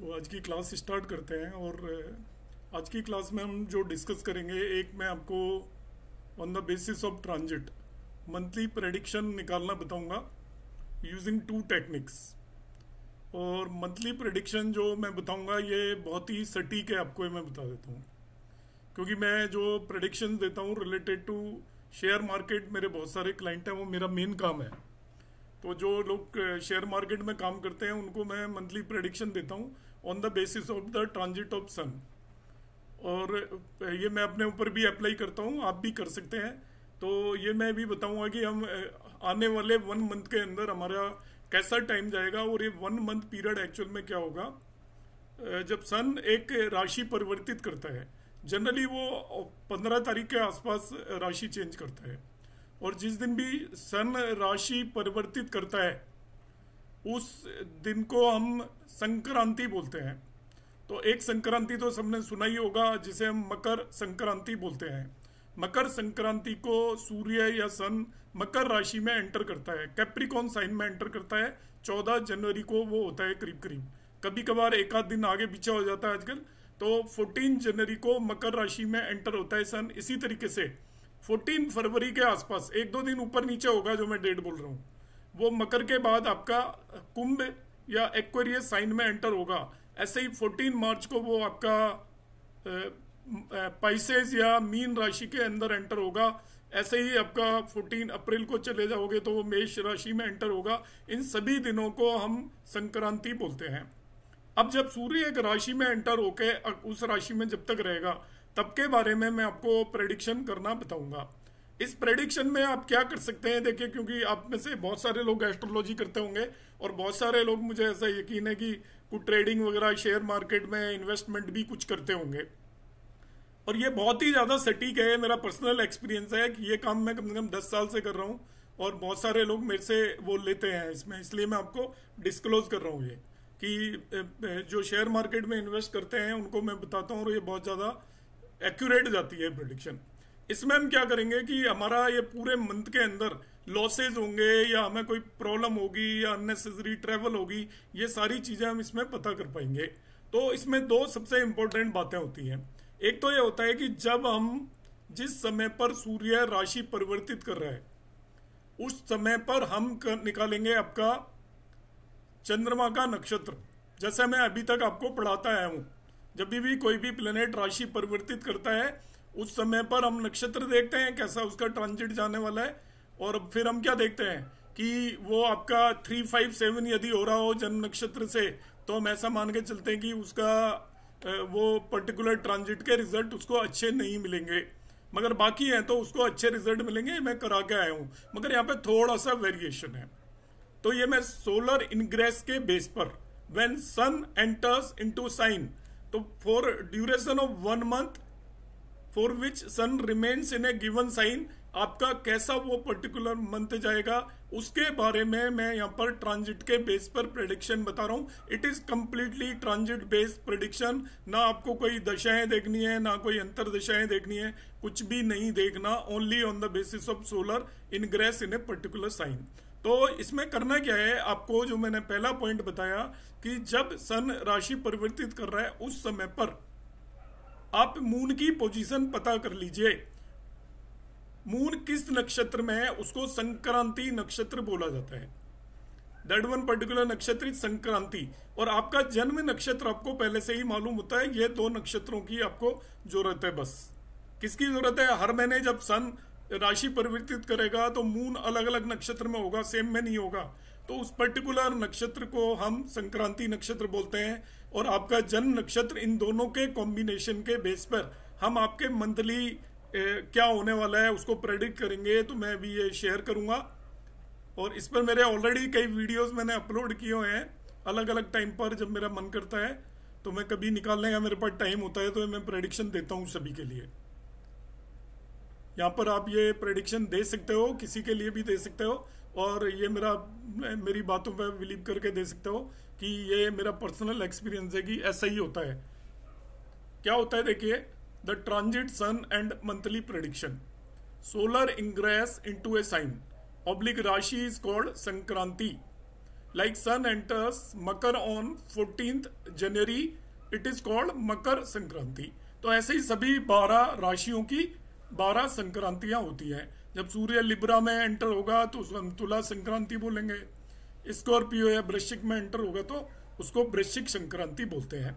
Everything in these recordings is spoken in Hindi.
तो आज की क्लास स्टार्ट करते हैं और आज की क्लास में हम जो डिस्कस करेंगे एक मैं आपको on the basis of transit monthly prediction निकालना बताऊंगा यूजिंग टू टेक्निक्स और मंथली प्रेडिक्शन जो मैं बताऊंगा ये बहुत ही सटीक है आपको मैं बता देता हूँ क्योंकि मैं जो प्रडिक्शन देता हूँ रिलेटेड टू शेयर मार्केट मेरे बहुत सारे क्लाइंट हैं वो मेरा मेन काम है तो जो लोग शेयर मार्केट में काम करते हैं उनको मैं मंथली प्रडिक्शन देता हूँ on the basis of the transit of sun और ये मैं अपने ऊपर भी अप्लाई करता हूँ आप भी कर सकते हैं तो ये मैं भी बताऊंगा कि हम आने वाले वन मंथ के अंदर हमारा कैसा टाइम जाएगा और ये वन मंथ पीरियड एक्चुअल में क्या होगा जब सन एक राशि परिवर्तित करता है जनरली वो पंद्रह तारीख के आसपास राशि चेंज करता है और जिस दिन भी सन राशि परिवर्तित करता है उस दिन को हम संक्रांति बोलते हैं तो एक संक्रांति तो सबने सुना ही होगा जिसे हम मकर संक्रांति बोलते हैं मकर संक्रांति को सूर्य या सन मकर राशि में एंटर करता है कैप्रिकॉन साइन में एंटर करता है चौदह जनवरी को वो होता है करीब करीब कभी कभार एक आध दिन आगे पीछे हो जाता है आजकल तो 14 जनवरी को मकर राशि में एंटर होता है सन इसी तरीके से 14 फरवरी के आसपास एक दो दिन ऊपर नीचे होगा जो मैं डेट बोल रहा हूँ वो मकर के बाद आपका कुंभ या एक्वेरियस साइन में एंटर होगा ऐसे ही 14 मार्च को वो आपका पाइसेज या मीन राशि के अंदर एंटर होगा ऐसे ही आपका 14 अप्रैल को चले जाओगे तो वो मेष राशि में एंटर होगा इन सभी दिनों को हम संक्रांति बोलते हैं अब जब सूर्य एक राशि में एंटर होके उस राशि में जब तक रहेगा तब के बारे में मैं आपको प्रेडिक्शन करना बताऊंगा इस प्रेडिक्शन में आप क्या कर सकते हैं देखिए क्योंकि आप में से बहुत सारे लोग एस्ट्रोलॉजी करते होंगे और बहुत सारे लोग मुझे ऐसा यकीन है कि कुछ ट्रेडिंग वगैरह शेयर मार्केट में इन्वेस्टमेंट भी कुछ करते होंगे और ये बहुत ही ज़्यादा सटीक है मेरा पर्सनल एक्सपीरियंस है कि ये काम मैं कम से कम दस साल से कर रहा हूँ और बहुत सारे लोग मेरे से वो लेते हैं इसमें इसलिए मैं आपको डिस्क्लोज कर रहा हूँ ये कि जो शेयर मार्केट में इन्वेस्ट करते हैं उनको मैं बताता हूँ और ये बहुत ज़्यादा एक्यूरेट जाती है प्रोडिक्शन इसमें हम क्या करेंगे कि हमारा ये पूरे मंथ के अंदर लॉसेज होंगे या हमें कोई प्रॉब्लम होगी या अननेसेसरी ट्रेवल होगी ये सारी चीज़ें हम इसमें पता कर पाएंगे तो इसमें दो सबसे इम्पोर्टेंट बातें होती हैं एक तो ये होता है कि जब हम जिस समय पर सूर्य राशि परिवर्तित कर रहा है उस समय पर हम कर, निकालेंगे आपका चंद्रमा का नक्षत्र जैसे मैं अभी तक आपको पढ़ाता आया हूँ जब भी कोई भी प्लेनेट राशि परिवर्तित करता है उस समय पर हम नक्षत्र देखते हैं कैसा उसका ट्रांजिट जाने वाला है और फिर हम क्या देखते हैं कि वो आपका थ्री फाइव सेवन यदि हो रहा हो जन्म नक्षत्र से तो हम ऐसा मान के चलते हैं कि उसका वो पर्टिकुलर ट्रांजिट के रिजल्ट उसको अच्छे नहीं मिलेंगे मगर बाकी हैं तो उसको अच्छे रिजल्ट मिलेंगे मैं करा के आया हूँ मगर यहाँ पे थोड़ा सा वेरिएशन है तो ये मैं सोलर इनग्रेस के बेस पर when sun enters in sign तो for duration of one month for which sun remains in a given sign आपका कैसा वो पर्टिकुलर मंथ जाएगा उसके बारे में मैं यहाँ पर ट्रांजिट के बेस पर प्रेडिक्शन बता रहा हूँ it is completely transit based prediction ना आपको कोई दशाएं देखनी है ना कोई अंतर दशाएं देखनी है कुछ भी नहीं देखना only on the basis of solar ingress in a particular sign तो इसमें करना क्या है आपको जो मैंने पहला पॉइंट बताया कि जब सन राशि परिवर्तित कर रहा है उस समय पर आप मून की पोजीशन पता कर लीजिए मून किस नक्षत्र में है उसको संक्रांति नक्षत्र बोला जाता है that one particular nakshatra is sankranti और आपका जन्म नक्षत्र आपको पहले से ही मालूम होता है ये दो नक्षत्रों की आपको जरूरत है बस किसकी जरूरत है हर महीने जब सन राशि परिवर्तित करेगा तो मून अलग अलग नक्षत्र में होगा सेम में नहीं होगा तो उस पर्टिकुलर नक्षत्र को हम संक्रांति नक्षत्र बोलते हैं और आपका जन्म नक्षत्र इन दोनों के कॉम्बिनेशन के बेस पर हम आपके मंथली क्या होने वाला है उसको प्रेडिक्ट करेंगे तो मैं भी ये शेयर करूंगा और इस पर मेरे ऑलरेडी कई वीडियोस मैंने अपलोड किए हुए हैं अलग अलग टाइम पर जब मेरा मन करता है तो मैं कभी निकालने का मेरे पास टाइम होता है तो मैं प्रडिक्शन देता हूँ सभी के लिए यहाँ पर आप ये प्रडिक्शन दे सकते हो किसी के लिए भी दे सकते हो और ये मेरा मेरी बातों पर बिलीव करके दे सकते हो कि ये मेरा पर्सनल एक्सपीरियंस है कि ऐसा ही होता है क्या होता है देखिए the transit sun and monthly prediction solar ingress into a sign public rashi is called sankranti like sun enters Makar on fourteenth January it is called Makar Sankranti तो ऐसे ही सभी बारह राशियों की बारह संक्रांतियां होती हैं जब सूर्य लिब्रा में एंटर होगा तो तुला संक्रांति बोलेंगे स्कॉर्पियो या वृश्चिक में एंटर होगा तो उसको वृश्चिक संक्रांति बोलते हैं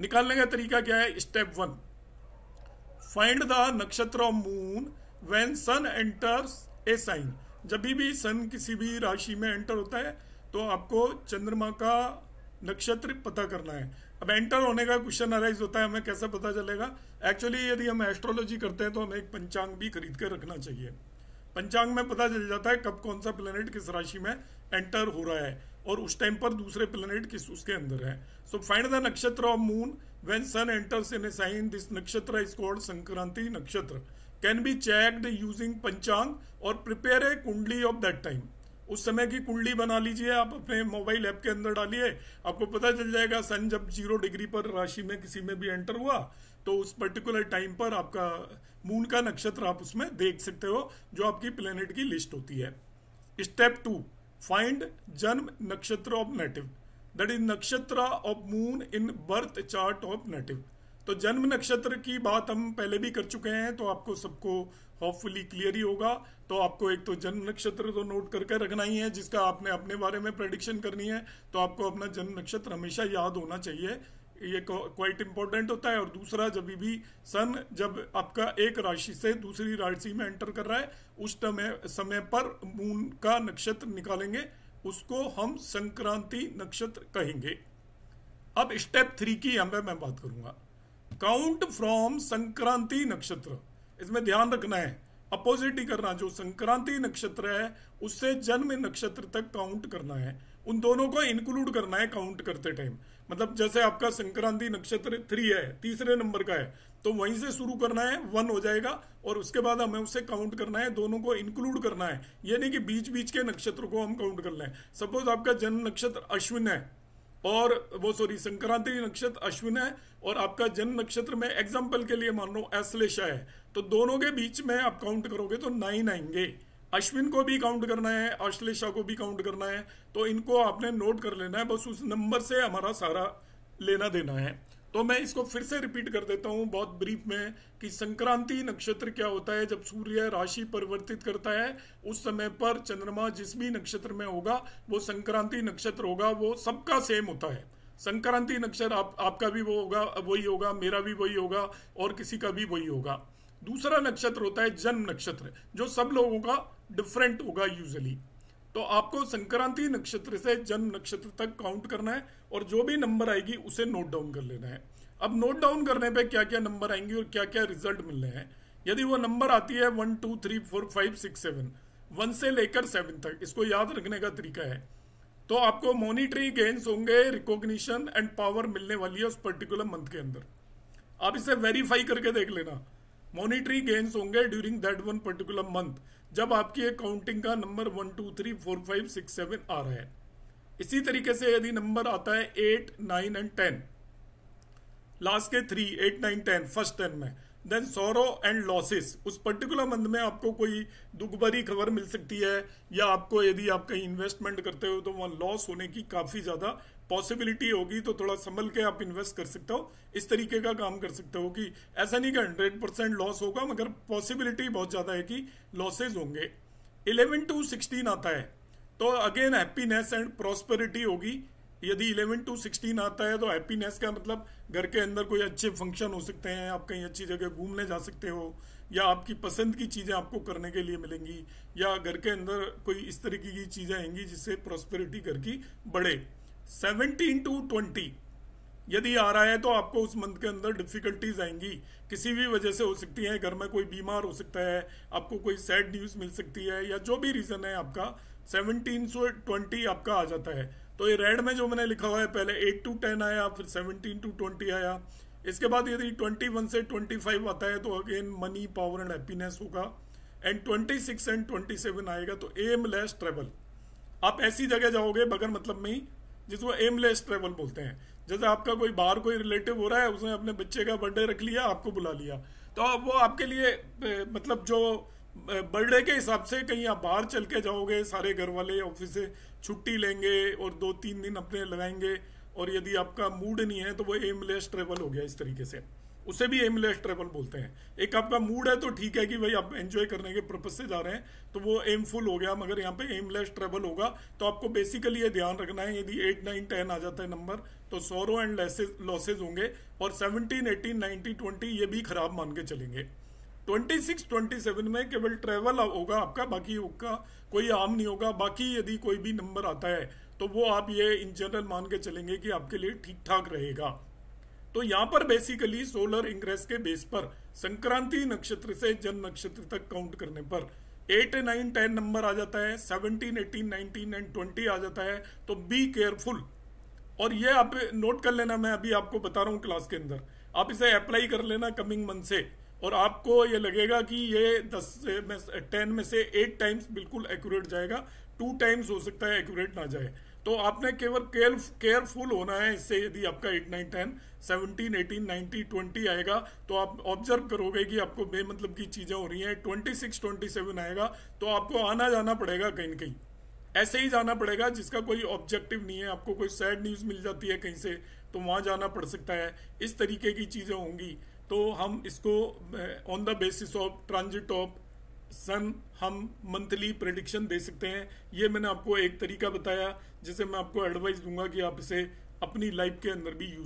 निकालने का तरीका क्या है step one find the nakshatra of moon when sun enters a sign जब भी सन किसी भी राशि में एंटर होता है तो आपको चंद्रमा का नक्षत्र पता करना है अब एंटर होने का क्वेश्चन अराइज होता है हमें कैसे पता चलेगा एक्चुअली यदि हम एस्ट्रोलॉजी करते हैं तो हमें एक पंचांग भी खरीद कर रखना चाहिए पंचांग में पता चल जाता है कब कौन सा प्लेनेट किस राशि में एंटर हो रहा है और उस टाइम पर दूसरे प्लेनेट किस उसके अंदर है so find the nakshatra of moon when sun enters in a sign this nakshatra is called Sankranti nakshatra can be checked using पंचांग और प्रिपेयर ए कुंडली ऑफ दैट टाइम उस समय की कुंडली बना लीजिए आप अपने मोबाइल ऐप के अंदर डालिए आपको पता चल जाएगा सन जब जीरो डिग्री पर राशि में किसी में भी एंटर हुआ तो उस पर्टिकुलर टाइम पर आपका मून का नक्षत्र आप उसमें देख सकते हो जो आपकी प्लेनेट की लिस्ट होती है step to find janma nakshatra of native that is nakshatra of moon in birth chart of native तो जन्म नक्षत्र की बात हम पहले भी कर चुके हैं तो आपको सबको होपफुली क्लियर ही होगा तो आपको एक तो जन्म नक्षत्र तो नोट करके रखना ही है जिसका आपने अपने बारे में प्रडिक्शन करनी है तो आपको अपना जन्म नक्षत्र हमेशा याद होना चाहिए ये क्वाइट इंपॉर्टेंट होता है और दूसरा जब भी सन जब आपका एक राशि से दूसरी राशि में एंटर कर रहा है उस समय समय पर मून का नक्षत्र निकालेंगे उसको हम संक्रांति नक्षत्र कहेंगे अब स्टेप थ्री की हमें मैं बात करूंगा काउंट फ्रॉम संक्रांति नक्षत्र इसमें ध्यान रखना है अपोजिट ही करना जो संक्रांति नक्षत्र है उससे जन्म नक्षत्र तक काउंट करना है उन दोनों को इंक्लूड करना है काउंट करते टाइम मतलब जैसे आपका संक्रांति नक्षत्र थ्री है तीसरे नंबर का है तो वहीं से शुरू करना है वन हो जाएगा और उसके बाद हमें उसे काउंट करना है दोनों को इंक्लूड करना है ये नहीं कि बीच बीच के नक्षत्र को हम काउंट करना है सपोज आपका जन्म नक्षत्र अश्विन है और वो सॉरी संक्रांति नक्षत्र अश्विन है और आपका जन्म नक्षत्र में एग्जाम्पल के लिए मान लो एसलेशा है तो दोनों के बीच में आप काउंट करोगे तो नाइन आएंगे अश्विन को भी काउंट करना है आश्लेषा को भी काउंट करना है तो इनको आपने नोट कर लेना है बस उस नंबर से हमारा सारा लेना देना है तो मैं इसको फिर से रिपीट कर देता हूँ बहुत ब्रीफ में कि संक्रांति नक्षत्र क्या होता है जब सूर्य राशि परिवर्तित करता है उस समय पर चंद्रमा जिस भी नक्षत्र में होगा वो संक्रांति नक्षत्र होगा वो सबका सेम होता है संक्रांति नक्षत्र आप, आपका भी वो होगा वही होगा मेरा भी वही होगा और किसी का भी वही होगा दूसरा नक्षत्र होता है जन्म नक्षत्र जो सब लोगों का डिफरेंट होगा यूजली तो आपको संक्रांति नक्षत्र से जन्म नक्षत्र तक काउंट करना है और जो भी नंबर आएगी उसे नोट डाउन कर लेना है अब नोट डाउन करने पे क्या क्या नंबर आएंगे और क्या क्या रिजल्ट मिलने हैं यदि वो नंबर आती है one two three four five six seven one से लेकर सेवन तक इसको याद रखने का तरीका है तो आपको मॉनिटरी गेन्स होंगे रिकॉग्निशन एंड पावर मिलने वाली है उस पर्टिकुलर मंथ के अंदर आप इसे वेरीफाई करके देख लेना मॉनिटरी गेन्स होंगे during that one particular month जब आपकी अकाउंटिंग का number one two three four five six seven आ रहा है इसी तरीके से यदि नंबर आता है eight nine and ten last के three eight nine ten first ten में देन सोरो एंड लॉसेस उस पर्टिकुलर मंथ में आपको कोई दुख भरी खबर मिल सकती है या आपको यदि आप कहीं इन्वेस्टमेंट करते हो तो वहाँ लॉस होने की काफ़ी ज़्यादा पॉसिबिलिटी होगी तो थोड़ा संभल के आप इन्वेस्ट कर सकते हो इस तरीके का काम कर सकते हो कि ऐसा नहीं कि हंड्रेड परसेंट लॉस होगा मगर पॉसिबिलिटी बहुत ज़्यादा है कि लॉसेज होंगे इलेवन टू सिक्सटीन आता है तो अगेन हैप्पीनेस एंड प्रॉस्पेरिटी होगी यदि 11 टू 16 आता है तो हैप्पीनेस का मतलब घर के अंदर कोई अच्छे फंक्शन हो सकते हैं आप कहीं अच्छी जगह घूमने जा सकते हो या आपकी पसंद की चीज़ें आपको करने के लिए मिलेंगी या घर के अंदर कोई इस तरीके की चीज़ें आएंगी जिससे प्रॉस्पेरिटी घर की बढ़े सेवनटीन टू ट्वेंटी यदि आ रहा है तो आपको उस मंथ के अंदर डिफिकल्टीज आएंगी किसी भी वजह से हो सकती है घर में कोई बीमार हो सकता है आपको कोई सैड न्यूज मिल सकती है या जो भी रीजन है आपका सेवनटीन सो ट्वेंटी आपका आ जाता है तो ये रेड में जो मैंने लिखा हुआ है पहले एट टू टेन आया फिर सेवनटीन टू ट्वेंटी आया इसके बाद यदि ट्वेंटी वन से ट्वेंटी फाइव आता है तो again money power and happiness होगा and twenty six and twenty seven आएगा तो एम लेस ट्रेवल आप ऐसी जगह जाओगे बगैर मतलब में ही जिसको एम लेस ट्रेवल बोलते हैं जैसे आपका कोई बाहर कोई रिलेटिव हो रहा है उसने अपने बच्चे का बर्थडे रख लिया आपको बुला लिया तो वो आपके लिए मतलब जो बर्थडे के हिसाब से कहीं आप बाहर चल के जाओगे सारे घर वाले ऑफिस से छुट्टी लेंगे और दो तीन दिन अपने लगाएंगे और यदि आपका मूड नहीं है तो वो एमलेस ट्रेवल हो गया इस तरीके से उसे भी एमलेस ट्रेवल बोलते हैं एक आपका मूड है तो ठीक है कि भाई आप एंजॉय करने के पर्पज से जा रहे हैं तो वो एमफुल हो गया मगर यहाँ पे एमलेस ट्रेवल होगा तो आपको बेसिकली ये ध्यान रखना है यदि एट नाइन टेन आ जाता है नंबर तो सोरो एंड लॉसेज होंगे और सेवनटीन एटीन नाइनटी ट्वेंटी ये भी खराब मान के चलेंगे 26, 27 में केवल ट्रेवल होगा आपका बाकी उसका कोई आम नहीं होगा बाकी यदि कोई भी नंबर आता है तो वो आप ये इन जनरल मान के चलेंगे कि आपके लिए ठीक ठाक रहेगा तो यहाँ पर बेसिकली सोलर इंग्रेस के बेस पर संक्रांति नक्षत्र से जन्म नक्षत्र तक काउंट करने पर एट नाइन टेन नंबर आ जाता है seventeen eighteen nineteen and twenty आ जाता है तो बी केयरफुल और ये आप नोट कर लेना मैं अभी आपको बता रहा हूँ क्लास के अंदर आप इसे अप्लाई कर लेना कमिंग मंथ से और आपको ये लगेगा कि ये दस में टेन में से एट टाइम्स बिल्कुल एक्यूरेट जाएगा टू टाइम्स हो सकता है एक्यूरेट ना जाए तो आपने केवल केयर केयरफुल होना है इससे यदि आपका eight nine ten seventeen eighteen ninety twenty आएगा तो आप ऑब्जर्व करोगे कि आपको बेमतलब की चीज़ें हो रही हैं ट्वेंटी सिक्स ट्वेंटी सेवन आएगा तो आपको आना जाना पड़ेगा कहीं ना कहीं ऐसे ही जाना पड़ेगा जिसका कोई ऑब्जेक्टिव नहीं है आपको कोई सैड न्यूज़ मिल जाती है कहीं से तो वहाँ जाना पड़ सकता है इस तरीके की चीज़ें होंगी तो हम इसको on the basis of transit of sun हम मंथली प्रडिक्शन दे सकते हैं ये मैंने आपको एक तरीका बताया जिसे मैं आपको एडवाइस दूंगा कि आप इसे अपनी लाइफ के अंदर भी यूज